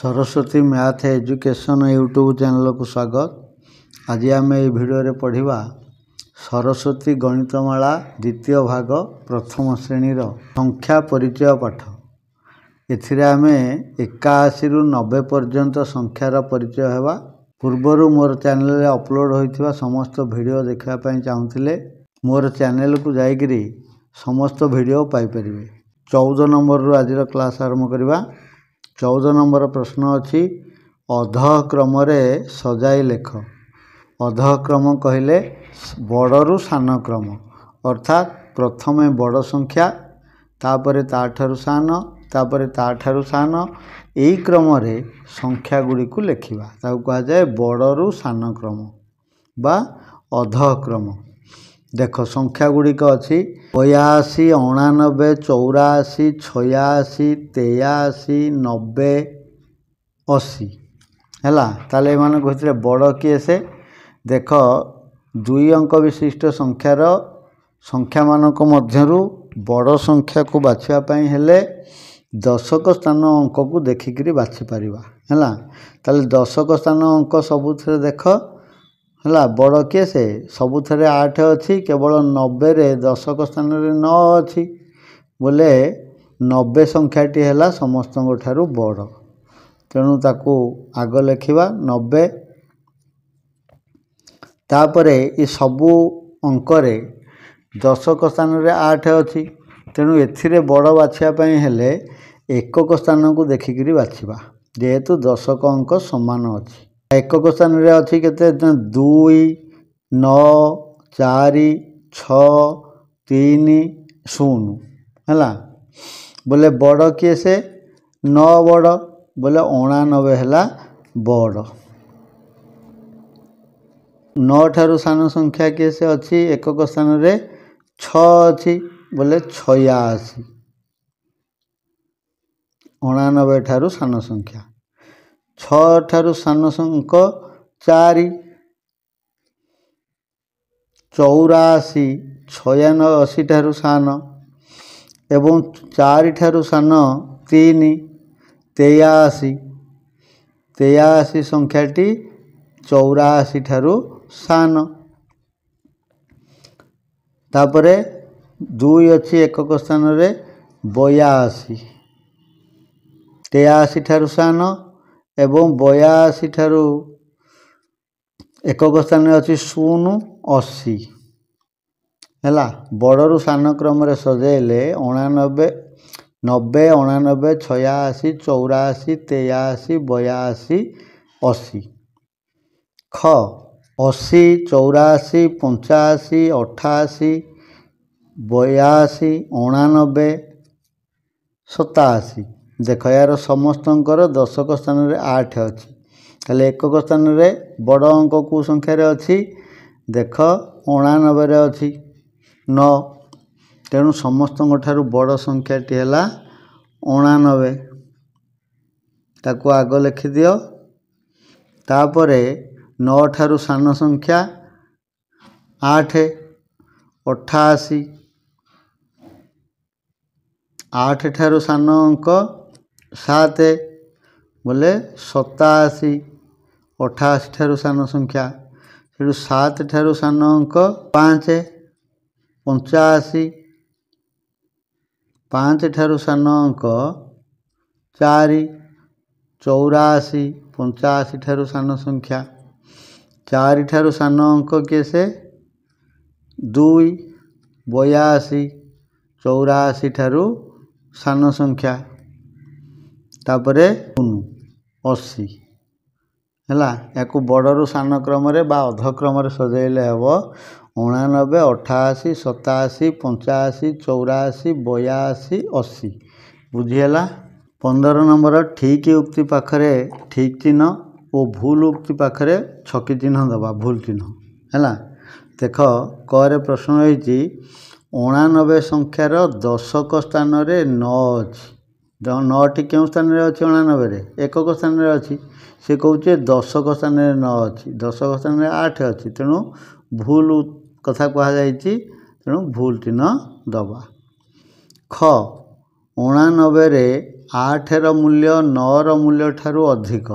Saraswati math education YouTube ଚ୍ୟାନେଲକୁ ସ୍ୱାଗତ ଆଜି ଆମେ ଏହି ଭିଡ଼ିଓରେ ପଢ଼ିବା ସରସ୍ୱତୀ ଗଣିତମାଳା ଦ୍ୱିତୀୟ ଭାଗ ପ୍ରଥମ ଶ୍ରେଣୀର ସଂଖ୍ୟା ପରିଚୟ ପାଠ ଏଥିରେ ଆମେ ଏକାଅଶୀରୁ ନବେ ପର୍ଯ୍ୟନ୍ତ ସଂଖ୍ୟାର ପରିଚୟ ହେବା ପୂର୍ବରୁ ମୋର ଚ୍ୟାନେଲରେ ଅପଲୋଡ଼୍ ହୋଇଥିବା ସମସ୍ତ ଭିଡ଼ିଓ ଦେଖିବା ପାଇଁ ଚାହୁଁଥିଲେ ମୋର ଚ୍ୟାନେଲକୁ ଯାଇକରି ସମସ୍ତ ଭିଡ଼ିଓ ପାଇପାରିବେ ଚଉଦ ନମ୍ବରରୁ ଆଜିର କ୍ଲାସ୍ ଆରମ୍ଭ କରିବା ଚଉଦ ନମ୍ବର ପ୍ରଶ୍ନ ଅଛି ଅଧ କ୍ରମରେ ସଜାଇ ଲେଖ ଅଧ କ୍ରମ କହିଲେ ବଡ଼ରୁ ସାନ କ୍ରମ ଅର୍ଥାତ୍ ପ୍ରଥମେ ବଡ଼ ସଂଖ୍ୟା ତାପରେ ତାଠାରୁ ସାନ ତାପରେ ତାଠାରୁ ସାନ ଏହି କ୍ରମରେ ସଂଖ୍ୟା ଗୁଡ଼ିକୁ ଲେଖିବା ତାକୁ କୁହାଯାଏ ବଡ଼ରୁ ସାନ କ୍ରମ ବା କ୍ରମ ଦେଖ ସଂଖ୍ୟା ଗୁଡ଼ିକ ଅଛି ବୟାଅଶୀ ଅଣାନବେ ଚଉରାଅଶୀ ଛୟାଅଶୀ ତେୟାଅଶୀ ନବେ ଅଶୀ ହେଲା ତାହେଲେ ଏମାନଙ୍କ ଭିତରେ ବଡ଼ କିଏ ସେ ଦେଖ ଦୁଇ ଅଙ୍କ ବିଶିଷ୍ଟ ସଂଖ୍ୟାର ସଂଖ୍ୟାମାନଙ୍କ ମଧ୍ୟରୁ ବଡ଼ ସଂଖ୍ୟାକୁ ବାଛିବା ପାଇଁ ହେଲେ ଦଶକ ସ୍ଥାନ ଅଙ୍କକୁ ଦେଖିକିରି ବାଛିପାରିବା ହେଲା ତାହେଲେ ଦଶକ ସ୍ଥାନ ଅଙ୍କ ସବୁଥିରେ ଦେଖ ହେଲା ବଡ଼ କିଏ ସେ ସବୁଥିରେ ଆଠ ଅଛି କେବଳ ନବେରେ ଦଶକ ସ୍ଥାନରେ ନଅ ଅଛି ବୋଲେ ନବେ ସଂଖ୍ୟାଟି ହେଲା ସମସ୍ତଙ୍କ ଠାରୁ ବଡ଼ ତେଣୁ ତାକୁ ଆଗ ଲେଖିବା ନବେ ତାପରେ ଏ ସବୁ ଅଙ୍କରେ ଦଶକ ସ୍ଥାନରେ ଆଠ ଅଛି ତେଣୁ ଏଥିରେ ବଡ଼ ବାଛିବା ପାଇଁ ହେଲେ ଏକକ ସ୍ଥାନକୁ ଦେଖିକରି ବାଛିବା ଯେହେତୁ ଦଶକ ଅଙ୍କ ସମାନ ଅଛି ଏକକ ସ୍ଥାନରେ ଅଛି କେତେ ଦୁଇ ନଅ ଚାରି ଛଅ ତିନି ଶୂନ ହେଲା ବୋଲେ ବଡ଼ କିଏ ସେ ନ ବଡ଼ ବୋଲେ ଅଣାନବେ ହେଲା ବଡ଼ ନଅଠାରୁ ସାନ ସଂଖ୍ୟା କିଏ ସେ ଅଛି ଏକକ ସ୍ଥାନରେ ଛଅ ଅଛି ବୋଲେ ଛୟାଅଶୀ ଅଣାନବେ ଠାରୁ ସାନ ସଂଖ୍ୟା ଛଅଠାରୁ ସାନ ସଂଖ ଚାରି ଚଉରାଅଶୀ ଛୟାନଅଶୀ ଠାରୁ ସାନ ଏବଂ ଚାରିଠାରୁ ସାନ ତିନି ତେୟାଅଶୀ ତେୟାଅଶୀ ସଂଖ୍ୟାଟି ଚଉରାଅଶୀ ଠାରୁ ସାନ ତାପରେ ଦୁଇ ଅଛି ଏକକ ସ୍ଥାନରେ ବୟାଅଶୀ ତେୟାଅଶୀ ଠାରୁ ସାନ ଏବଂ ବୟାଅଶୀ ଠାରୁ ଏକକ ସ୍ଥାନରେ ଅଛି ଶୂନ ଅଶୀ ହେଲା ବଡ଼ରୁ ସାନ କ୍ରମରେ ସଜେଇଲେ ଅଣାନବେ ନବେ ଅଣାନବେ ଛୟାଅଶୀ ଚଉରାଅଶୀ ତେୟାଅଶୀ ବୟାଅଶୀ ଅଶୀ ଖ ଅଶୀ ଚଉରାଅଶୀ ପଞ୍ଚାଅଶୀ ଅଠାଅଶୀ ବୟାଅଶୀ ଅଣାନବେ ସତାଅଶୀ ଦେଖ ଏହାର ସମସ୍ତଙ୍କର ଦଶକ ସ୍ଥାନରେ ଆଠ ଅଛି ହେଲେ ଏକକ ସ୍ଥାନରେ ବଡ଼ ଅଙ୍କ କେଉଁ ସଂଖ୍ୟାରେ ଅଛି ଦେଖ ଅଣାନବେରେ ଅଛି ନଅ ତେଣୁ ସମସ୍ତଙ୍କ ଠାରୁ ବଡ଼ ସଂଖ୍ୟାଟି ହେଲା ଅଣାନବେ ତାକୁ ଆଗ ଲେଖିଦିଅ ତାପରେ ନଅ ଠାରୁ ସାନ ସଂଖ୍ୟା ଆଠ ଅଠାଅଶୀ ଆଠ ଠାରୁ ସାନ ଅଙ୍କ सात बोले सताशी अठाशी ठार संख्या सात ठार सान अंक पाँच पंचाशी पाँच ठार अंक चार चौराशी पंचाशी ठार संख्या चार ठार अंक अंक से दुई बयाशी चौराशी ठार संख्या ତାପରେ ଶୂନ ଅଶୀ ହେଲା ୟାକୁ ବଡ଼ରୁ ସାନ କ୍ରମରେ ବା ଅଧ କ୍ରମରେ ସଜାଇଲେ ହେବ ଅଣାନବେ ଅଠାଅଶୀ ସତାଅଶୀ ପଞ୍ଚାଅଶୀ ଚଉରାଅଶୀ ବୟାଅଶୀ ଅଶୀ ବୁଝିହେଲା ପନ୍ଦର ନମ୍ବର ଠିକ୍ ଉକ୍ତି ପାଖରେ ଠିକ୍ ଚିହ୍ନ ଓ ଭୁଲ ଉକ୍ତି ପାଖରେ ଛକି ଚିହ୍ନ ଦେବା ଭୁଲ ଚିହ୍ନ ହେଲା ଦେଖ କରେ ପ୍ରଶ୍ନ ରହିଛି ଅଣାନବେ ସଂଖ୍ୟାର ଦଶକ ସ୍ଥାନରେ ନଅ ଅଛି ଯେଉଁ ନଅଟି କେଉଁ ସ୍ଥାନରେ ଅଛି ଅଣାନବେରେ ଏକକ ସ୍ଥାନରେ ଅଛି ସେ କହୁଛି ଦଶକ ସ୍ଥାନରେ ନଅ ଅଛି ଦଶକ ସ୍ଥାନରେ ଆଠ ଅଛି ତେଣୁ ଭୁଲ କଥା କୁହାଯାଇଛି ତେଣୁ ଭୁଲ ଚିହ୍ନ ଦେବା ଖ ଅଣାନବେରେ ଆଠର ମୂଲ୍ୟ ନଅର ମୂଲ୍ୟ ଠାରୁ ଅଧିକ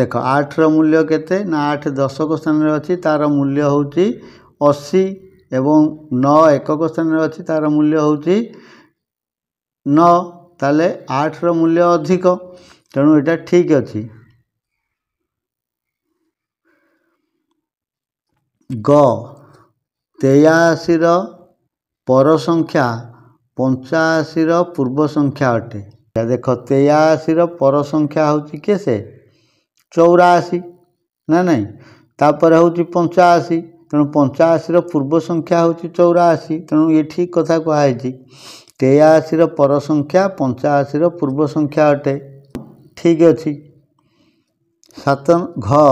ଦେଖ ଆଠର ମୂଲ୍ୟ କେତେ ନା ଆଠ ଦଶକ ସ୍ଥାନରେ ଅଛି ତା'ର ମୂଲ୍ୟ ହେଉଛି ଅଶୀ ଏବଂ ନଅ ଏକକ ସ୍ଥାନରେ ଅଛି ତା'ର ମୂଲ୍ୟ ହେଉଛି ନଅ ତାହେଲେ ଆଠର ମୂଲ୍ୟ ଅଧିକ ତେଣୁ ଏଇଟା ଠିକ୍ ଅଛି ଗ ତେୟାଅଶୀର ପର ସଂଖ୍ୟା ପଞ୍ଚାଅଶୀର ପୂର୍ବ ସଂଖ୍ୟା ଅଟେ ଦେଖ ତେୟାଅଶୀର ପର ସଂଖ୍ୟା ହେଉଛି କେତେ ଚଉରାଅଶୀ ନା ନାହିଁ ତାପରେ ହେଉଛି ପଞ୍ଚାଅଶୀ ତେଣୁ ପଞ୍ଚାଅଶୀର ପୂର୍ବ ସଂଖ୍ୟା ହେଉଛି ଚଉରାଅଶୀ ତେଣୁ ଇଏ ଠିକ୍ କଥା କୁହାହେଇଛି ତେୟାଅଶୀର ପର ସଂଖ୍ୟା ପଞ୍ଚାଅଶୀର ପୂର୍ବ ସଂଖ୍ୟା ଅଟେ ଠିକ୍ ଅଛି ସାତ ଘ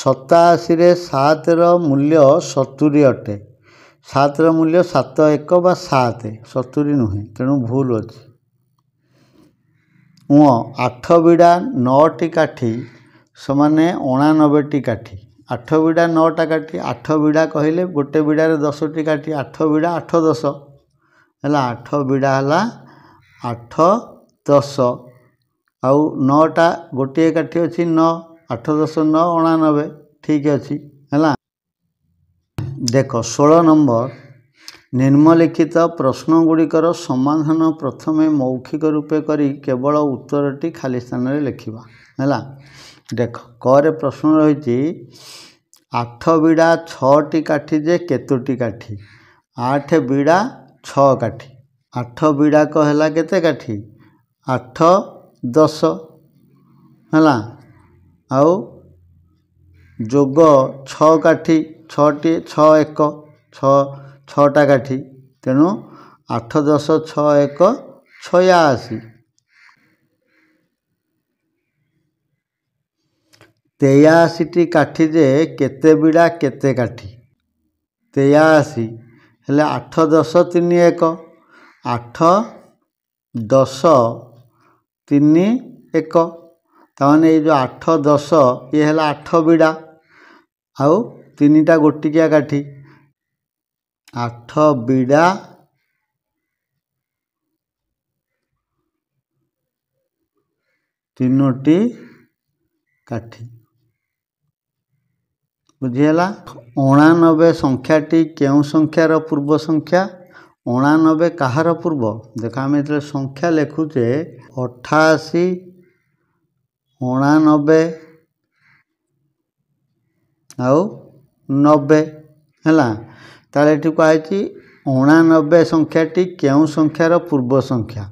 ସତାଅଶୀରେ ସାତର ମୂଲ୍ୟ ସତୁରି ଅଟେ ସାତର ମୂଲ୍ୟ ସାତ ଏକ ବା ସାତ ସତୁରି ନୁହେଁ ତେଣୁ ଭୁଲ ଅଛି ଉଁ ଆଠ ବିଡ଼ା ନଅଟି କାଠି ସେମାନେ ଅଣାନବେଟି କାଠି ଆଠ ବିଡ଼ା ନଅଟା କାଟି ଆଠ ବିଡ଼ା କହିଲେ ଗୋଟେ ବିଡ଼ାରେ ଦଶଟି କାଟି ଆଠ ବିଡ଼ା ଆଠ ଦଶ ହେଲା ଆଠ ବିଡ଼ା ହେଲା ଆଠ ଦଶ ଆଉ ନଅଟା ଗୋଟିଏ କାଠି ଅଛି ନଅ ଆଠ ଦଶ ନଅ ଅଣାନବେ ଠିକ୍ ଅଛି ହେଲା ଦେଖ ଷୋହଳ ନମ୍ବର ନିମ୍ନଲିଖିତ ପ୍ରଶ୍ନ ଗୁଡ଼ିକର ସମାଧାନ ପ୍ରଥମେ ମୌଖିକ ରୂପେ କରି କେବଳ ଉତ୍ତରଟି ଖାଲି ସ୍ଥାନରେ ଲେଖିବା ହେଲା ଦେଖ କରେ ପ୍ରଶ୍ନ ରହିଛି ଆଠ ବିଡ଼ା ଛଅଟି କାଠି ଯେ କେତୋଟି କାଠି ଆଠ ବିଡ଼ା ଛଅ କାଠି ଆଠ ବିଡ଼ାକ ହେଲା କେତେ କାଠି ଆଠ ଦଶ ହେଲା ଆଉ ଯୋଗ ଛଅ କାଠି ଛଅଟି ଛଅ ଏକ ଛଅ ଛଅଟା କାଠି ତେଣୁ ଆଠ ଦଶ ଛଅ ଏକ ଛୟାଅଶୀ ତେୟାଅଶୀଟି କାଠିରେ କେତେ ବିଡ଼ା କେତେ କାଠି ତେୟାଅଶୀ ହେଲେ ଆଠ ଦଶ ତିନି ଏକ ଆଠ ଦଶ ତିନି ଏକ ତାମାନେ ଏଇ ଯେଉଁ ଆଠ ଦଶ ଇଏ ହେଲା ଆଠ ବିଡ଼ା ଆଉ ତିନିଟା ଗୋଟିକିଆ କାଠି ଆଠ ବିଡ଼ା ତିନୋଟି କାଠି ବୁଝିହେଲା ଅଣାନବେ ସଂଖ୍ୟାଟି କେଉଁ ସଂଖ୍ୟାର ପୂର୍ବ ସଂଖ୍ୟା ଅଣାନବେ କାହାର ପୂର୍ବ ଦେଖ ଆମେ ଯେତେବେଳେ ସଂଖ୍ୟା ଲେଖୁଛେ ଅଠାଅଶୀ ଅଣାନବେ ଆଉ ନବେ ହେଲା ତାହେଲେ ଏଠି କୁହାହେଇଛି ଅଣାନବେ ସଂଖ୍ୟାଟି କେଉଁ ସଂଖ୍ୟାର ପୂର୍ବ ସଂଖ୍ୟା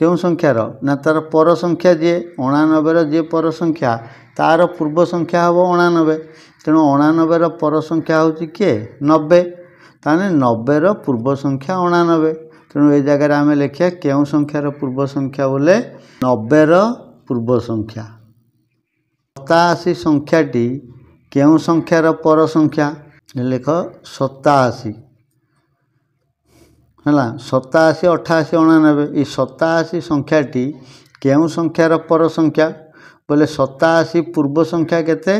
କେଉଁ ସଂଖ୍ୟାର ନା ତା'ର ପର ସଂଖ୍ୟା ଯିଏ ଅଣାନବେର ଯିଏ ପର ସଂଖ୍ୟା ତା'ର ପୂର୍ବ ସଂଖ୍ୟା ହେବ ଅଣାନବେ ତେଣୁ ଅଣାନବେର ପର ସଂଖ୍ୟା ହେଉଛି କିଏ ନବେ ତାହେଲେ ନବେର ପୂର୍ବ ସଂଖ୍ୟା ଅଣାନବେ ତେଣୁ ଏ ଜାଗାରେ ଆମେ ଲେଖିବା କେଉଁ ସଂଖ୍ୟାର ପୂର୍ବ ସଂଖ୍ୟା ବୋଲେ ନବେର ପୂର୍ବ ସଂଖ୍ୟା ସତାଅଶୀ ସଂଖ୍ୟାଟି କେଉଁ ସଂଖ୍ୟାର ପର ସଂଖ୍ୟା ଲେଖ ସତାଅଶୀ ହେଲା ସତାଅଶୀ ଅଠାଅଶୀ ଅଣାନବେ ଏଇ ସତାଅଶୀ ସଂଖ୍ୟାଟି କେଉଁ ସଂଖ୍ୟାର ପର ସଂଖ୍ୟା ବୋଇଲେ ସତାଅଶୀ ପୂର୍ବ ସଂଖ୍ୟା କେତେ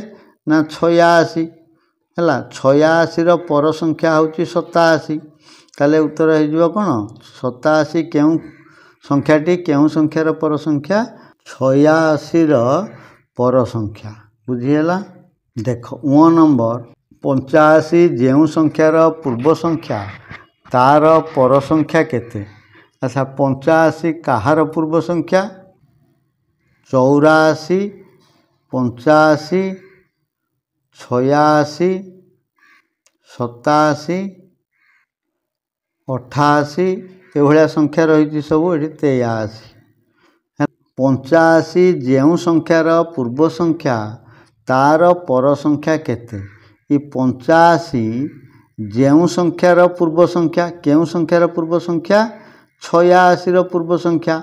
ନା ଛୟାଅଶୀ ହେଲା ଛୟାଅଶୀର ପର ସଂଖ୍ୟା ହେଉଛି ସତାଅଶୀ ତାହେଲେ ଉତ୍ତର ହେଇଯିବ କ'ଣ ସତାଅଶୀ କେଉଁ ସଂଖ୍ୟାଟି କେଉଁ ସଂଖ୍ୟାର ପର ସଂଖ୍ୟା ଛୟାଅଶୀର ପର ସଂଖ୍ୟା ବୁଝିହେଲା ଦେଖ ଓ ନମ୍ବର ପଞ୍ଚାଅଶୀ ଯେଉଁ ସଂଖ୍ୟାର ପୂର୍ବ ସଂଖ୍ୟା तार पर संख्या के पंचाशी कहार पूर्व संख्या चौराशी पंचाशी छयाशी सताशी अठाशी ए भाया संख्या रही सब ये तेयाशी पंचाशी जो संख्यार पूर्व संख्या तार पर संख्या के पंचाशी ଯେଉଁ ସଂଖ୍ୟାର ପୂର୍ବ ସଂଖ୍ୟା କେଉଁ ସଂଖ୍ୟାର ପୂର୍ବ ସଂଖ୍ୟା ଛୟାଅଶୀର ପୂର୍ବ ସଂଖ୍ୟା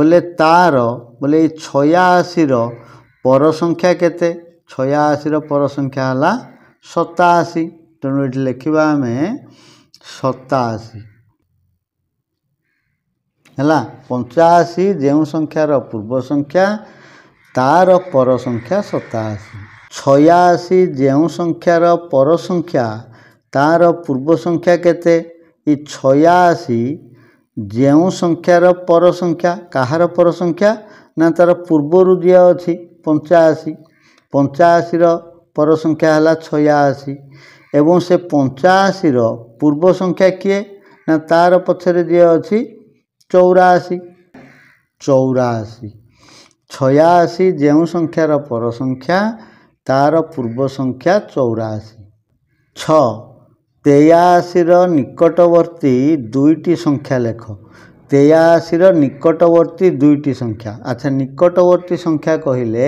ବୋଲେ ତା'ର ବୋଲେ ଏଇ ଛୟାଅଶୀର ପର ସଂଖ୍ୟା କେତେ ଛୟାଅଶୀର ପର ସଂଖ୍ୟା ହେଲା ସତାଅଶୀ ତେଣୁ ଏଠି ଲେଖିବା ଆମେ ସତାଅଶୀ ହେଲା ପଞ୍ଚାଅଶୀ ଯେଉଁ ସଂଖ୍ୟାର ପୂର୍ବ ସଂଖ୍ୟା ତା'ର ପର ସଂଖ୍ୟା ସତାଅଶୀ ଛୟାଅଶୀ ଯେଉଁ ସଂଖ୍ୟାର ପର ସଂଖ୍ୟା ତା'ର ପୂର୍ବ ସଂଖ୍ୟା କେତେ ଏ ଛୟାଅଶୀ ଯେଉଁ ସଂଖ୍ୟାର ପର ସଂଖ୍ୟା କାହାର ପର ସଂଖ୍ୟା ନା ତା'ର ପୂର୍ବରୁ ଦିଆଅଛି ପଞ୍ଚାଅଶୀ ପଞ୍ଚାଅଶୀର ପର ସଂଖ୍ୟା ହେଲା ଛୟାଅଶୀ ଏବଂ ସେ ପଞ୍ଚାଅଶୀର ପୂର୍ବ ସଂଖ୍ୟା କିଏ ନା ତା'ର ପଛରେ ଦିଆଅଛି ଚଉରାଅଶୀ ଚଉରାଅଶୀ ଛୟାଅଶୀ ଯେଉଁ ସଂଖ୍ୟାର ପର ସଂଖ୍ୟା ତା'ର ପୂର୍ବ ସଂଖ୍ୟା ଚଉରାଅଶୀ ଛଅ ତେୟାଅଶୀର ନିକଟବର୍ତ୍ତୀ ଦୁଇଟି ସଂଖ୍ୟା ଲେଖ ତେୟାଅଶୀର ନିକଟବର୍ତ୍ତୀ ଦୁଇଟି ସଂଖ୍ୟା ଆଚ୍ଛା ନିକଟବର୍ତ୍ତୀ ସଂଖ୍ୟା କହିଲେ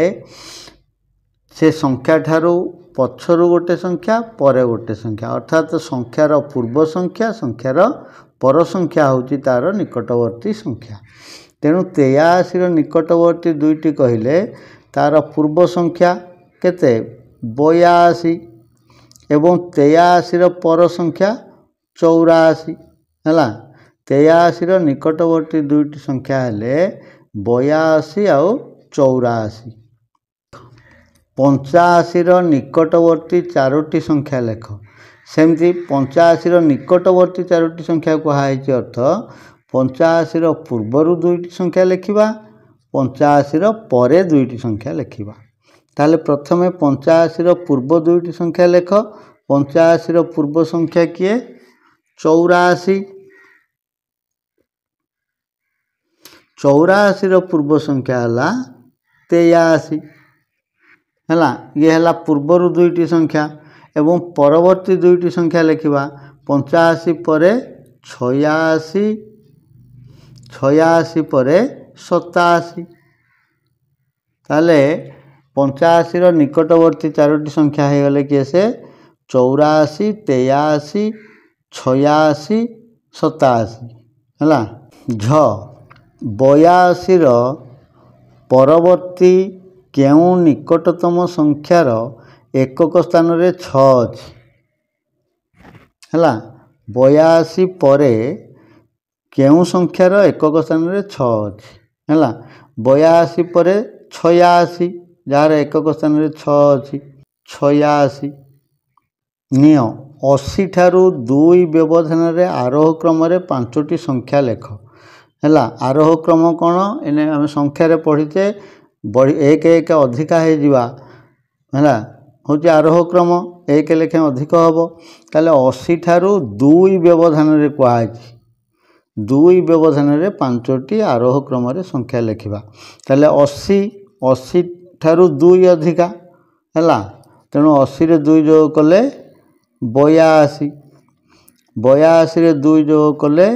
ସେ ସଂଖ୍ୟା ଠାରୁ ପଛରୁ ଗୋଟେ ସଂଖ୍ୟା ପରେ ଗୋଟେ ସଂଖ୍ୟା ଅର୍ଥାତ୍ ସଂଖ୍ୟାର ପୂର୍ବ ସଂଖ୍ୟା ସଂଖ୍ୟାର ପର ସଂଖ୍ୟା ହେଉଛି ତା'ର ନିକଟବର୍ତ୍ତୀ ସଂଖ୍ୟା ତେଣୁ ତେୟାଅଶୀର ନିକଟବର୍ତ୍ତୀ ଦୁଇଟି କହିଲେ ତା'ର ପୂର୍ବ ସଂଖ୍ୟା କେତେ ବୟାଅଶୀ ଏବଂ ତେୟାଅଶୀର ପର ସଂଖ୍ୟା ଚଉରାଅଶୀ ହେଲା ତେୟାଅଶୀର ନିକଟବର୍ତ୍ତୀ ଦୁଇଟି ସଂଖ୍ୟା ହେଲେ ବୟାଅଶୀ ଆଉ ଚଉରାଅଶୀ ପଞ୍ଚାଅଶୀର ନିକଟବର୍ତ୍ତୀ ଚାରୋଟି ସଂଖ୍ୟା ଲେଖ ସେମିତି ପଞ୍ଚାଅଶୀର ନିକଟବର୍ତ୍ତୀ ଚାରୋଟି ସଂଖ୍ୟା କୁହାହେଇଛି ଅର୍ଥ ପଞ୍ଚାଅଶୀର ପୂର୍ବରୁ ଦୁଇଟି ସଂଖ୍ୟା ଲେଖିବା ପଞ୍ଚାଅଶୀର ପରେ ଦୁଇଟି ସଂଖ୍ୟା ଲେଖିବା ତାହେଲେ ପ୍ରଥମେ ପଞ୍ଚାଅଶୀର ପୂର୍ବ ଦୁଇଟି ସଂଖ୍ୟା ଲେଖ ପଞ୍ଚାଅଶୀର ପୂର୍ବ ସଂଖ୍ୟା କିଏ ଚଉରାଅଶୀ ଚଉରାଅଶୀର ପୂର୍ବ ସଂଖ୍ୟା ହେଲା ତେୟାଅଶୀ ହେଲା ଇଏ ହେଲା ପୂର୍ବରୁ ଦୁଇଟି ସଂଖ୍ୟା ଏବଂ ପରବର୍ତ୍ତୀ ଦୁଇଟି ସଂଖ୍ୟା ଲେଖିବା ପଞ୍ଚାଅଶୀ ପରେ ଛୟାଅଶୀ ଛୟାଅଶୀ ପରେ ସତାଅଶୀ ତାହେଲେ ପଞ୍ଚାଅଶୀର ନିକଟବର୍ତ୍ତୀ ଚାରୋଟି ସଂଖ୍ୟା ହେଇଗଲେ କିଏ ସେ ଚଉରାଅଶୀ ତେୟାଅଶୀ ଛୟାଅଶୀ ସତାଅଶୀ ହେଲା ଝ ବୟାଅଶୀର ପରବର୍ତ୍ତୀ କେଉଁ ନିକଟତମ ସଂଖ୍ୟାର ଏକକ ସ୍ଥାନରେ ଛଅ ଅଛି ହେଲା ବୟାଅଶୀ ପରେ କେଉଁ ସଂଖ୍ୟାର ଏକକ ସ୍ଥାନରେ ଛଅ ଅଛି ହେଲା ବୟାଅଶୀ ପରେ ଛୟାଅଶୀ ଯାହାର ଏକକ ସ୍ଥାନରେ ଛଅ ଅଛି ଛୟାଅଶୀ ନିଅ ଅଶୀ ଠାରୁ ଦୁଇ ବ୍ୟବଧାନରେ ଆରୋହ କ୍ରମରେ ପାଞ୍ଚଟି ସଂଖ୍ୟା ଲେଖ ହେଲା ଆରୋହ କ୍ରମ କ'ଣ ଏନେ ଆମେ ସଂଖ୍ୟାରେ ପଢ଼ିଛେ ବଢ଼ି ଏକ ଏକ ଅଧିକା ହେଇଯିବା ହେଲା ହେଉଛି ଆରୋହ କ୍ରମ ଏକ ଲେଖାଏଁ ଅଧିକ ହେବ ତାହେଲେ ଅଶୀ ଠାରୁ ଦୁଇ ବ୍ୟବଧାନରେ କୁହାହେଇଛି ଦୁଇ ବ୍ୟବଧାନରେ ପାଞ୍ଚଟି ଆରୋହ କ୍ରମରେ ସଂଖ୍ୟା ଲେଖିବା ତାହେଲେ ଅଶୀ ଅଶୀ ଠାରୁ ଦୁଇ ଅଧିକା ହେଲା ତେଣୁ ଅଶୀରେ ଦୁଇ ଯୋଗ କଲେ ବୟାଅଶୀ ବୟାଅଶୀରେ ଦୁଇ ଯୋଗ କଲେ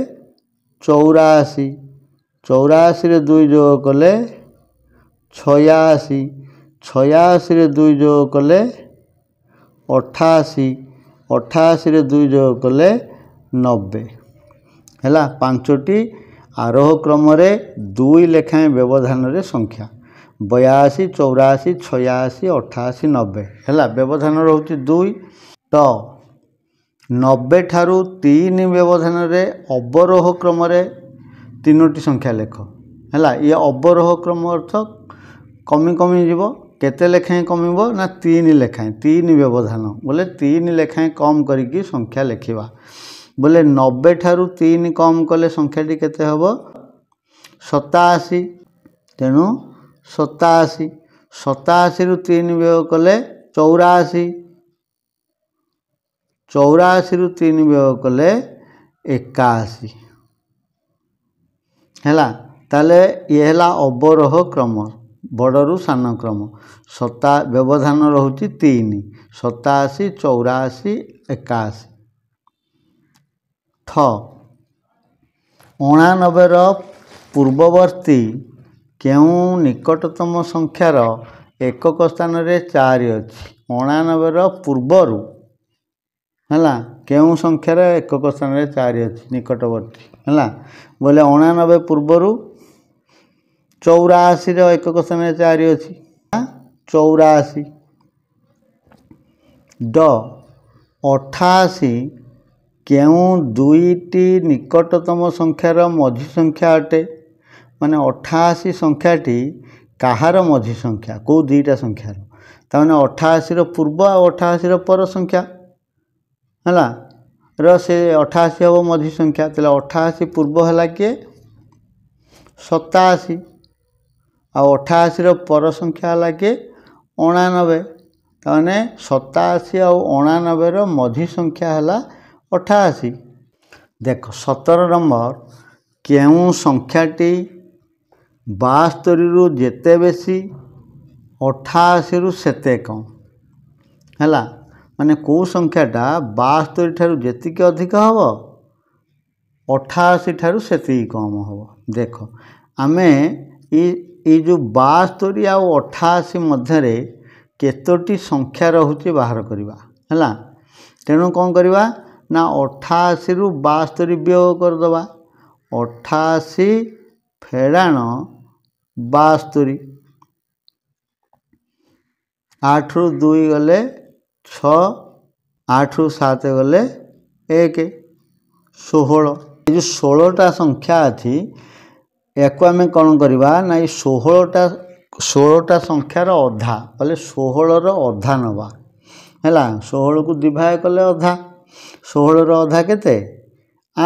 ଚଉରାଅଶୀ ଚଉରାଅଶୀରେ ଦୁଇ ଯୋଗ କଲେ ଛୟାଅଶୀ ଛୟାଅଶୀରେ ଦୁଇ ଯୋଗ କଲେ ଅଠାଅଶୀ ଅଠାଅଶୀରେ ଦୁଇ ଯୋଗ କଲେ ନବେ ହେଲା ପାଞ୍ଚଟି ଆରୋହ କ୍ରମରେ ଦୁଇ ଲେଖାଏଁ ବ୍ୟବଧାନରେ ସଂଖ୍ୟା ବୟାଅଶୀ ଚଉରାଅଶୀ ଛୟାଅଶୀ ଅଠାଅଶୀ ନବେ ହେଲା ବ୍ୟବଧାନ ରହୁଛି ଦୁଇ ତ ନବେ ଠାରୁ ତିନି ବ୍ୟବଧାନରେ ଅବରୋହ କ୍ରମରେ ତିନୋଟି ସଂଖ୍ୟା ଲେଖ ହେଲା ଇଏ ଅବରୋହ କ୍ରମ ଅର୍ଥ କମି କମିଯିବ କେତେ ଲେଖାଏଁ କମିବ ନା ତିନି ଲେଖାଏଁ ତିନି ବ୍ୟବଧାନ ବୋଲେ ତିନି ଲେଖାଏଁ କମ୍ କରିକି ସଂଖ୍ୟା ଲେଖିବା ବୋଲେ ନବେ ଠାରୁ ତିନି କମ୍ କଲେ ସଂଖ୍ୟାଟି କେତେ ହେବ ସତାଅଶୀ ତେଣୁ ସତାଅଶୀ ସତାଅଶୀରୁ ତିନି ବିୟୋଗ କଲେ ଚଉରାଅଶୀ ଚଉରାଅଶୀରୁ ତିନି ବିୟୋଗ କଲେ ଏକାଅଶୀ ହେଲା ତାହେଲେ ଇଏ ହେଲା ଅବରୋହ କ୍ରମ ବଡ଼ରୁ ସାନ କ୍ରମ ସତା ବ୍ୟବଧାନ ରହୁଛି ତିନି ସତାଅଶୀ ଚଉରାଅଶୀ ଏକାଅଶୀ ଥ ଅଣାନବେର ପୂର୍ବବର୍ତ୍ତୀ କେଉଁ ନିକଟତମ ସଂଖ୍ୟାର ଏକକ ସ୍ଥାନରେ ଚାରି ଅଛି ଅଣାନବେର ପୂର୍ବରୁ ହେଲା କେଉଁ ସଂଖ୍ୟାର ଏକକ ସ୍ଥାନରେ ଚାରି ଅଛି ନିକଟବର୍ତ୍ତୀ ହେଲା ବୋଇଲେ ଅଣାନବେ ପୂର୍ବରୁ ଚଉରାଅଶୀର ଏକକ ସ୍ଥାନରେ ଚାରି ଅଛି ଚଉରାଅଶୀ ଡ ଅଠାଅଶୀ କେଉଁ ଦୁଇଟି ନିକଟତମ ସଂଖ୍ୟାର ମଝି ସଂଖ୍ୟା ଅଟେ ମାନେ ଅଠାଅଶୀ ସଂଖ୍ୟାଟି କାହାର ମଝି ସଂଖ୍ୟା କେଉଁ ଦୁଇଟା ସଂଖ୍ୟାର ତାମାନେ ଅଠାଅଶୀର ପୂର୍ବ ଆଉ ଅଠାଅଶୀର ପର ସଂଖ୍ୟା ହେଲା ର ସେ ଅଠାଅଶୀ ହେବ ମଝି ସଂଖ୍ୟା ତାହେଲେ ଅଠାଅଶୀ ପୂର୍ବ ହେଲା କିଏ ସତାଅଶୀ ଆଉ ଅଠାଅଶୀର ପର ସଂଖ୍ୟା ହେଲା କିଏ ଅଣାନବେ ତାମାନେ ସତାଅଶୀ ଆଉ ଅଣାନବେର ମଝି ସଂଖ୍ୟା ହେଲା ଅଠାଅଶୀ ଦେଖ ସତର ନମ୍ବର କେଉଁ ସଂଖ୍ୟାଟି ବାସ୍ତରୀରୁ ଯେତେ ବେଶୀ ଅଠାଅଶୀରୁ ସେତେ କମ୍ ହେଲା ମାନେ କେଉଁ ସଂଖ୍ୟାଟା ବାସ୍ତରୀ ଠାରୁ ଯେତିକି ଅଧିକ ହେବ ଅଠାଅଶୀ ଠାରୁ ସେତିକି କମ୍ ହେବ ଦେଖ ଆମେ ଏଇ ଏଇ ଯେଉଁ ବାସ୍ତରୀ ଆଉ ଅଠାଅଶୀ ମଧ୍ୟରେ କେତୋଟି ସଂଖ୍ୟା ରହୁଛି ବାହାର କରିବା ହେଲା ତେଣୁ କ'ଣ କରିବା ନା ଅଠାଅଶୀରୁ ବାସ୍ତରୀ ବିୟୋଗ କରିଦେବା ଅଠାଅଶୀ ଫେଡ଼ାଣ ବାସ୍ତରି ଆଠରୁ ଦୁଇ ଗଲେ ଛଅ ଆଠରୁ ସାତ ଗଲେ ଏକ ଷୋହଳ ଏ ଯେଉଁ ଷୋହଳଟା ସଂଖ୍ୟା ଅଛି ୟାକୁ ଆମେ କ'ଣ କରିବା ନା ଏ ଷୋହଳଟା ଷୋହଳଟା ସଂଖ୍ୟାର ଅଧା ବୋଲେ ଷୋହଳର ଅଧା ନେବା ହେଲା ଷୋହଳକୁ ଦିଭାଗ କଲେ ଅଧା ଷୋହଳର ଅଧା କେତେ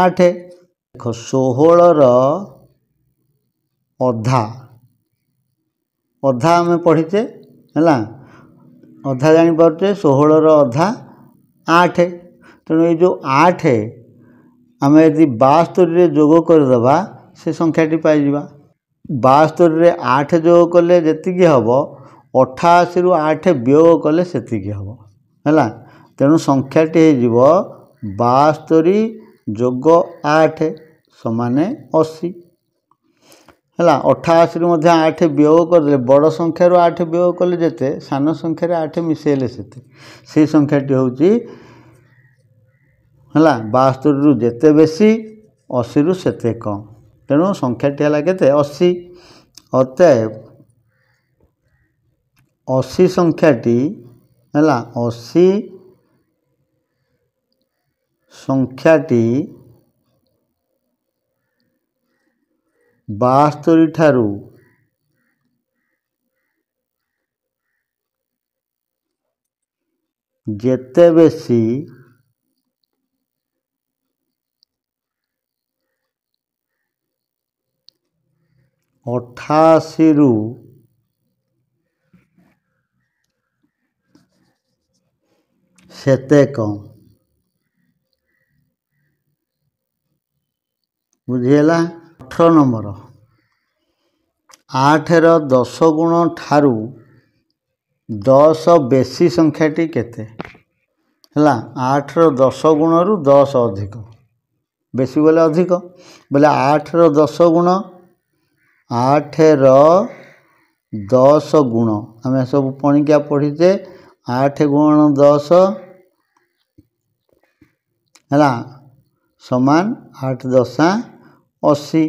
ଆଠ ଦେଖ ଷୋହଳର ଅଧା ଅଧା ଆମେ ପଢ଼ିଛେ ହେଲା ଅଧା ଜାଣିପାରୁଛେ ଷୋହଳର ଅଧା ଆଠ ତେଣୁ ଏଇ ଯେଉଁ ଆଠ ଆମେ ଯଦି ବାସ୍ତରୀରେ ଯୋଗ କରିଦେବା ସେ ସଂଖ୍ୟାଟି ପାଇଯିବା ବାସ୍ତରୀରେ ଆଠ ଯୋଗ କଲେ ଯେତିକି ହେବ ଅଠାଅଶୀରୁ ଆଠ ବିୟୋଗ କଲେ ସେତିକି ହେବ ହେଲା ତେଣୁ ସଂଖ୍ୟାଟି ହେଇଯିବ ବାସ୍ତରୀ ଯୋଗ ଆଠ ସମାନେ ଅଶୀ ହେଲା ଅଠାଅଶୀରୁ ମଧ୍ୟ ଆଠ ବିୟୋଗ କରିଦେଲେ ବଡ଼ ସଂଖ୍ୟାରୁ ଆଠ ବିୟୋଗ କଲେ ଯେତେ ସାନ ସଂଖ୍ୟାରେ ଆଠ ମିଶାଇଲେ ସେତେ ସେଇ ସଂଖ୍ୟାଟି ହେଉଛି ହେଲା ବାସ୍ତରିରୁ ଯେତେ ବେଶୀ ଅଶୀରୁ ସେତେ କମ୍ ତେଣୁ ସଂଖ୍ୟାଟି ହେଲା କେତେ ଅଶୀ ଅତେ ଅଶୀ ସଂଖ୍ୟାଟି ହେଲା ଅଶୀ ସଂଖ୍ୟାଟି ବାସ୍ତରି ଠାରୁ ଯେତେ ବେଶୀ ଅଠାଅଶୀରୁ ସେତେ କମ୍ ବୁଝିହେଲା ଆଠ ନମ୍ବର ଆଠର ଦଶ ଗୁଣ ଠାରୁ ଦଶ ବେଶୀ ସଂଖ୍ୟାଟି କେତେ ହେଲା ଆଠର ଦଶ ଗୁଣରୁ ଦଶ ଅଧିକ ବେଶୀ ବୋଲେ ଅଧିକ ବୋଲେ ଆଠର ଦଶ ଗୁଣ ଆଠର ଦଶ ଗୁଣ ଆମେ ସବୁ ପଣିକିଆ ପଢ଼ିଛେ ଆଠ ଗୁଣ ଦଶ ହେଲା ସମାନ ଆଠ ଦଶା ଅଶୀ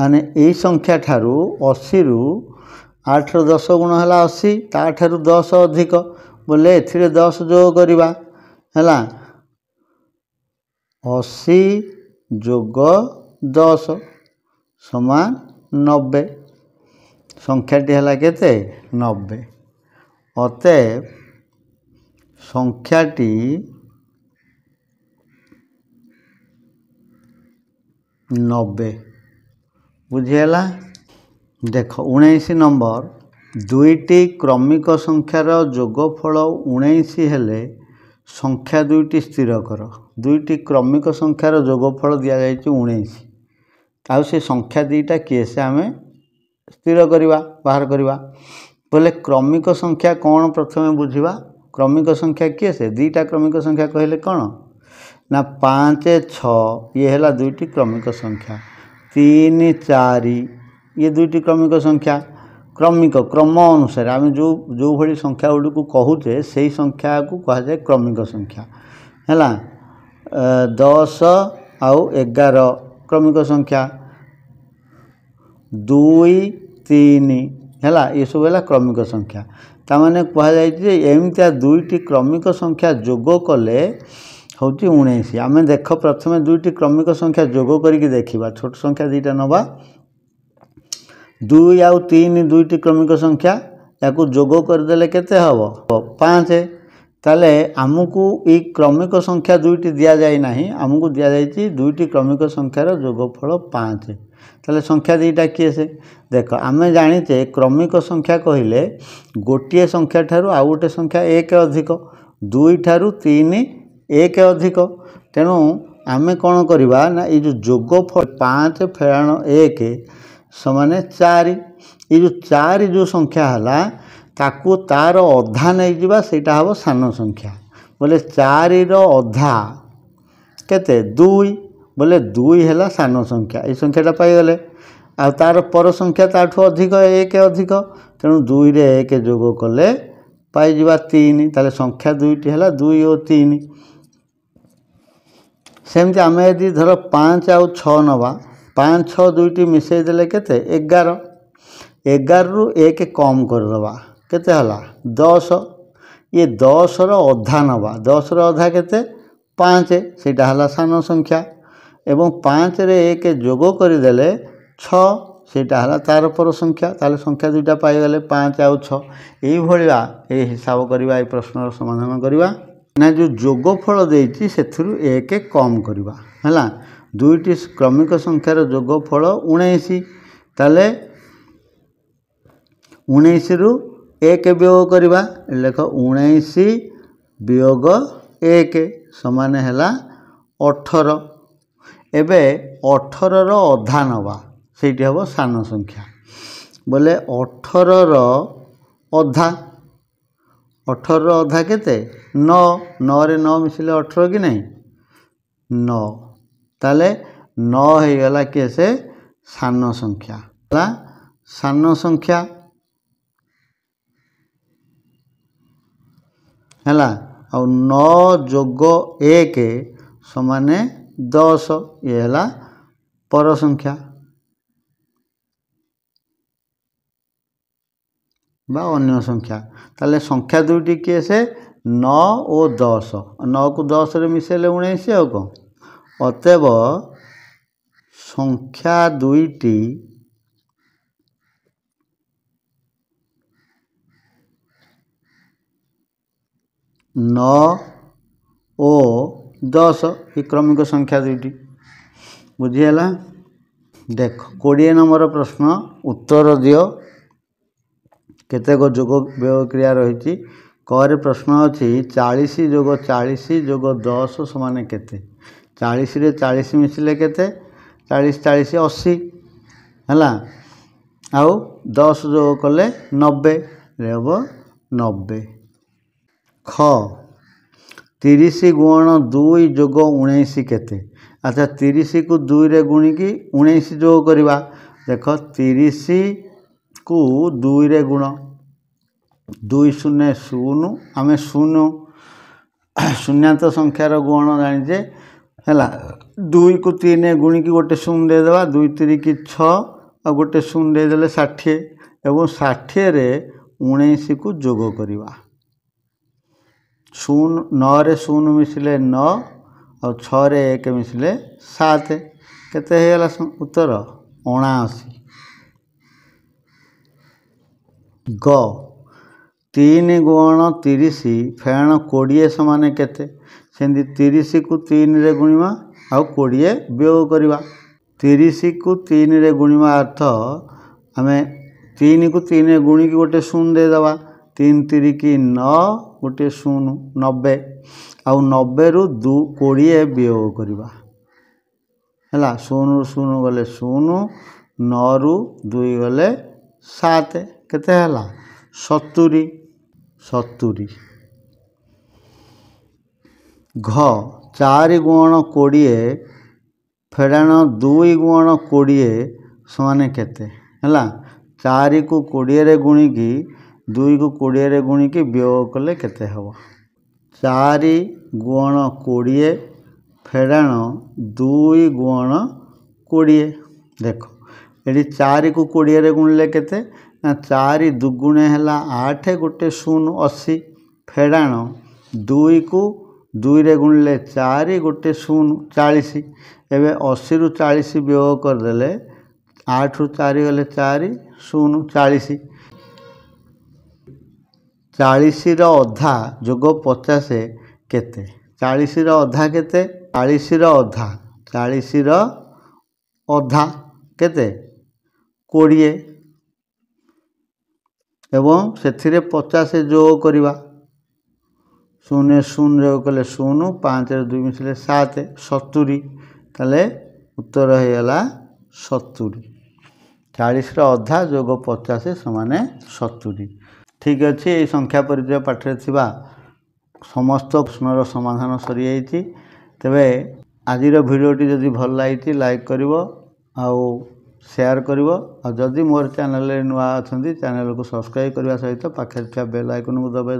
ମାନେ ଏଇ ସଂଖ୍ୟା ଠାରୁ ଅଶୀରୁ ଆଠରୁ ଦଶ ଗୁଣ ହେଲା ଅଶୀ ତା'ଠାରୁ ଦଶ ଅଧିକ ବୋଲେ ଏଥିରେ ଦଶ ଯୋଗ କରିବା ହେଲା ଅଶୀ ଯୋଗ ଦଶ ସମାନ ନବେ ସଂଖ୍ୟାଟି ହେଲା କେତେ ନବେ ଅତେ ସଂଖ୍ୟାଟି ନବେ ବୁଝିହେଲା ଦେଖ ଉଣେଇଶ ନମ୍ବର ଦୁଇଟି କ୍ରମିକ ସଂଖ୍ୟାର ଯୋଗଫଳ ଉଣେଇଶ ହେଲେ ସଂଖ୍ୟା ଦୁଇଟି ସ୍ଥିର କର ଦୁଇଟି କ୍ରମିକ ସଂଖ୍ୟାର ଯୋଗଫଳ ଦିଆଯାଇଛି ଉଣେଇଶ ଆଉ ସେ ସଂଖ୍ୟା ଦୁଇଟା କିଏ ସେ ଆମେ ସ୍ଥିର କରିବା ବାହାର କରିବା ବୋଲେ କ୍ରମିକ ସଂଖ୍ୟା କ'ଣ ପ୍ରଥମେ ବୁଝିବା କ୍ରମିକ ସଂଖ୍ୟା କିଏ ସେ ଦୁଇଟା କ୍ରମିକ ସଂଖ୍ୟା କହିଲେ କ'ଣ ନା ପାଞ୍ଚ ଛଅ ଇଏ ହେଲା ଦୁଇଟି କ୍ରମିକ ସଂଖ୍ୟା ତିନି ଚାରି ଇଏ ଦୁଇଟି କ୍ରମିକ ସଂଖ୍ୟା କ୍ରମିକ କ୍ରମ ଅନୁସାରେ ଆମେ ଯେଉଁ ଯେଉଁଭଳି ସଂଖ୍ୟା ଗୁଡ଼ିକୁ କହୁଛେ ସେଇ ସଂଖ୍ୟାକୁ କୁହାଯାଏ କ୍ରମିକ ସଂଖ୍ୟା ହେଲା ଦଶ ଆଉ ଏଗାର କ୍ରମିକ ସଂଖ୍ୟା ଦୁଇ ତିନି ହେଲା ଏସବୁ ହେଲା କ୍ରମିକ ସଂଖ୍ୟା ତାମାନେ କୁହାଯାଇଛି ଯେ ଏମିତିଆ ଦୁଇଟି କ୍ରମିକ ସଂଖ୍ୟା ଯୋଗ କଲେ हूँ उन्नीस आम देख प्रथम दुईट क्रमिक संख्या जोग कर देखा छोट संख्या दुटा नवा दुई आन दुईट क्रमिक संख्या या जोग करदे के पाँच तेल आम को य क्रमिक संख्या दुईट दि जाए ना आमको दि जा दुईट क्रमिक संख्यार जोगफल पाँच तेल संख्या दुटा किए से देख आम जाणीचे क्रमिक संख्या कहले गोटे संख्या ठार् आउ गोटे संख्या एक अधिक दुई ठारू तीन ଏକ ଅଧିକ ତେଣୁ ଆମେ କ'ଣ କରିବା ନା ଏଇ ଯେଉଁ ଯୋଗ ଫଳ ପାଞ୍ଚ ଫେରାଣ ଏକ ସେମାନେ ଚାରି ଏଇ ଯେଉଁ ଚାରି ଯେଉଁ ସଂଖ୍ୟା ହେଲା ତାକୁ ତାର ଅଧା ନେଇଯିବା ସେଇଟା ହେବ ସାନ ସଂଖ୍ୟା ବୋଲେ ଚାରିର ଅଧା କେତେ ଦୁଇ ବୋଲେ ଦୁଇ ହେଲା ସାନ ସଂଖ୍ୟା ଏଇ ସଂଖ୍ୟାଟା ପାଇଗଲେ ଆଉ ତାର ପର ସଂଖ୍ୟା ତାଠୁ ଅଧିକ ଏକ ଅଧିକ ତେଣୁ ଦୁଇରେ ଏକ ଯୋଗ କଲେ ପାଇଯିବା ତିନି ତାହେଲେ ସଂଖ୍ୟା ଦୁଇଟି ହେଲା ଦୁଇ ଓ ତିନି ସେମିତି ଆମେ ଯଦି ଧର ପାଞ୍ଚ ଆଉ ଛଅ ନେବା ପାଞ୍ଚ ଛଅ ଦୁଇଟି ମିଶାଇ ଦେଲେ କେତେ ଏଗାର ଏଗାରରୁ ଏକ କମ୍ କରିଦେବା କେତେ ହେଲା ଦଶ ଇଏ ଦଶର ଅଧା ନେବା ଦଶର ଅଧା କେତେ ପାଞ୍ଚ ସେଇଟା ହେଲା ସାନ ସଂଖ୍ୟା ଏବଂ ପାଞ୍ଚରେ ଏକ ଯୋଗ କରିଦେଲେ ଛଅ ସେଇଟା ହେଲା ତା'ର ପର ସଂଖ୍ୟା ତାହେଲେ ସଂଖ୍ୟା ଦୁଇଟା ପାଇଗଲେ ପାଞ୍ଚ ଆଉ ଛଅ ଏଇଭଳିଆ ଏଇ ହିସାବ କରିବା ଏଇ ପ୍ରଶ୍ନର ସମାଧାନ କରିବା ନା ଯେଉଁ ଯୋଗ ଫଳ ଦେଇଛି ସେଥିରୁ ଏକ କମ୍ କରିବା ହେଲା ଦୁଇଟି କ୍ରମିକ ସଂଖ୍ୟାର ଯୋଗ ଫଳ ଉଣେଇଶ ତାହେଲେ ଉଣେଇଶରୁ ଏକ ବିୟୋଗ କରିବା ଲେଖ ଉଣେଇଶ ବିୟୋଗ ଏକ ସମାନ ହେଲା ଅଠର ଏବେ ଅଠରର ଅଧା ନେବା ସେଇଠି ହେବ ସାନ ସଂଖ୍ୟା ବୋଲେ ଅଠରର ଅଧା ଅଠରର ଅଧା କେତେ ନଅ ନଅରେ ନଅ ମିଶିଲେ ଅଠର କି ନାହିଁ ନଅ ତାହେଲେ ନଅ ହେଇଗଲା କିଏ ସେ ସାନ ସଂଖ୍ୟା ହେଲା ସାନ ସଂଖ୍ୟା ହେଲା ଆଉ ନଅ ଯୋଗ ଏକ ସମାନେ ଦଶ ଇଏ ହେଲା ପର ସଂଖ୍ୟା বা অন্য সংখ্যা তাহলে সংখ্যা দুইটি কিয়ে সে ন ও দশ নকু দশরে মিশাইলে উনিশ আর কম অতএব সংখ্যা দুইটি ন ও দশ এই ক্রমিক সংখ্যা দুইটি বুঝিগলা দেখ কোড়িয়ে নম্বর প্রশ্ন উত্তর দিও କେତେକ ଯୋଗ ବ୍ୟୟକ୍ରିୟା ରହିଛି କରେ ପ୍ରଶ୍ନ ଅଛି ଚାଳିଶ ଯୋଗ ଚାଳିଶ ଯୋଗ ଦଶ ସମାନ କେତେ ଚାଳିଶରେ ଚାଳିଶ ମିଶିଲେ କେତେ ଚାଳିଶ ଚାଳିଶ ଅଶୀ ହେଲା ଆଉ ଦଶ ଯୋଗ କଲେ ନବେରେ ହେବ ନବେ ଖ ତିରିଶ ଗୁଣ ଦୁଇ ଯୋଗ ଉଣେଇଶ କେତେ ଆଚ୍ଛା ତିରିଶକୁ ଦୁଇରେ ଗୁଣିକି ଉଣେଇଶ ଯୋଗ କରିବା ଦେଖ ତିରିଶ କୁ ଦୁଇରେ ଗୁଣ ଦୁଇ ଶୂନ୍ୟ ଶୂନ ଆମେ ଶୂନ ଶୂନ୍ୟାନ୍ତ ସଂଖ୍ୟାର ଗୁଣ ଜାଣିଛେ ହେଲା ଦୁଇକୁ ତିନି ଗୁଣିକି ଗୋଟେ ଶୂନ ଦେଇଦେବା ଦୁଇ ତିରିକି ଛଅ ଆଉ ଗୋଟେ ଶୂନ ଦେଇଦେଲେ ଷାଠିଏ ଏବଂ ଷାଠିଏରେ ଉଣେଇଶକୁ ଯୋଗ କରିବା ଶୂନ ନଅରେ ଶୂନ ମିଶିଲେ ନଅ ଆଉ ଛଅରେ ଏକ ମିଶିଲେ ସାତ କେତେ ହେଇଗଲା ଉତ୍ତର ଅଣାଅଶୀ ଗ ତିନି ଗୁଣ ତିରିଶ ଫେଣ କୋଡ଼ିଏ ସମାନ କେତେ ସେମିତି ତିରିଶକୁ ତିନିରେ ଗୁଣିବା ଆଉ କୋଡ଼ିଏ ବିୟୋଗ କରିବା ତିରିଶକୁ ତିନିରେ ଗୁଣିବା ଅର୍ଥ ଆମେ ତିନିକୁ ତିନିରେ ଗୁଣିକି ଗୋଟେ ଶୂନ ଦେଇଦେବା ତିନି ତିରିକି ନଅ ଗୋଟେ ଶୂନ ନବେ ଆଉ ନବେରୁ ଦୁ କୋଡ଼ିଏ ବିୟୋଗ କରିବା ହେଲା ଶୂନରୁ ଶୂନ ଗଲେ ଶୂନ ନଅରୁ ଦୁଇ ଗଲେ ସାତ କେତେ ହେଲା ସତୁରି ସତୁରି ଘ ଚାରି ଗୁଣ କୋଡ଼ିଏ ଫେଡ଼ାଣ ଦୁଇ ଗୁଣ କୋଡ଼ିଏ ସମାନେ କେତେ ହେଲା ଚାରିକୁ କୋଡ଼ିଏରେ ଗୁଣିକି ଦୁଇକୁ କୋଡ଼ିଏରେ ଗୁଣିକି ବ୍ୟୟ କଲେ କେତେ ହେବ ଚାରି ଗୁଣ କୋଡ଼ିଏ ଫେଡ଼ାଣ ଦୁଇ ଗୁଣ କୋଡ଼ିଏ ଦେଖ ଏଠି ଚାରିକୁ କୋଡ଼ିଏରେ ଗୁଣିଲେ କେତେ ନା ଚାରି ଦୁଗୁଣେ ହେଲା ଆଠ ଗୋଟେ ଶୂନ ଅଶୀ ଫେଡ଼ାଣ ଦୁଇକୁ ଦୁଇରେ ଗୁଣିଲେ ଚାରି ଗୋଟେ ଶୂନ ଚାଳିଶ ଏବେ ଅଶୀରୁ ଚାଳିଶ ବ୍ୟୟ କରିଦେଲେ ଆଠରୁ ଚାରି ଗଲେ ଚାରି ଶୂନ ଚାଳିଶ ଚାଳିଶର ଅଧା ଯୋଗ ପଚାଶ କେତେ ଚାଳିଶର ଅଧା କେତେ ଚାଳିଶର ଅଧା ଚାଳିଶର ଅଧା କେତେ କୋଡ଼ିଏ ଏବଂ ସେଥିରେ ପଚାଶ ଯୋଗ କରିବା ଶୂନ ଶୂନ ଯୋଗ କଲେ ଶୂନ ପାଞ୍ଚରେ ଦୁଇ ମିଶିଲେ ସାତ ସତୁରି ତାହେଲେ ଉତ୍ତର ହୋଇଗଲା ସତୁରି ଚାଳିଶର ଅଧା ଯୋଗ ପଚାଶ ସମାନେ ସତୁରି ଠିକ୍ ଅଛି ଏଇ ସଂଖ୍ୟା ପରିଚୟ ପାଠରେ ଥିବା ସମସ୍ତ ପ୍ରଶ୍ନର ସମାଧାନ ସରିଯାଇଛି ତେବେ ଆଜିର ଭିଡ଼ିଓଟି ଯଦି ଭଲ ଲାଗିଛି ଲାଇକ୍ କରିବ ଆଉ ସେୟାର କରିବ ଆଉ ଯଦି ମୋର ଚ୍ୟାନେଲରେ ନୂଆ ଅଛନ୍ତି ଚ୍ୟାନେଲ୍କୁ ସବସ୍କ୍ରାଇବ୍ କରିବା ସହିତ ପାଖରେ ଥିବା ବେଲ୍ ଆଇକନ୍କୁ ଦେବା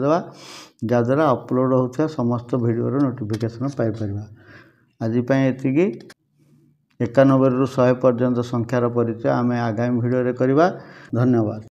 ଯାହାଦ୍ୱାରା ଅପଲୋଡ଼୍ ହେଉଥିବା ସମସ୍ତ ଭିଡ଼ିଓର ନୋଟିଫିକେସନ୍ ପାଇପାରିବା ଆଜି ପାଇଁ ଏତିକି ଏକାନବେରୁ ଶହେ ପର୍ଯ୍ୟନ୍ତ ସଂଖ୍ୟାର ପରିଚୟ ଆମେ ଆଗାମୀ ଭିଡ଼ିଓରେ କରିବା ଧନ୍ୟବାଦ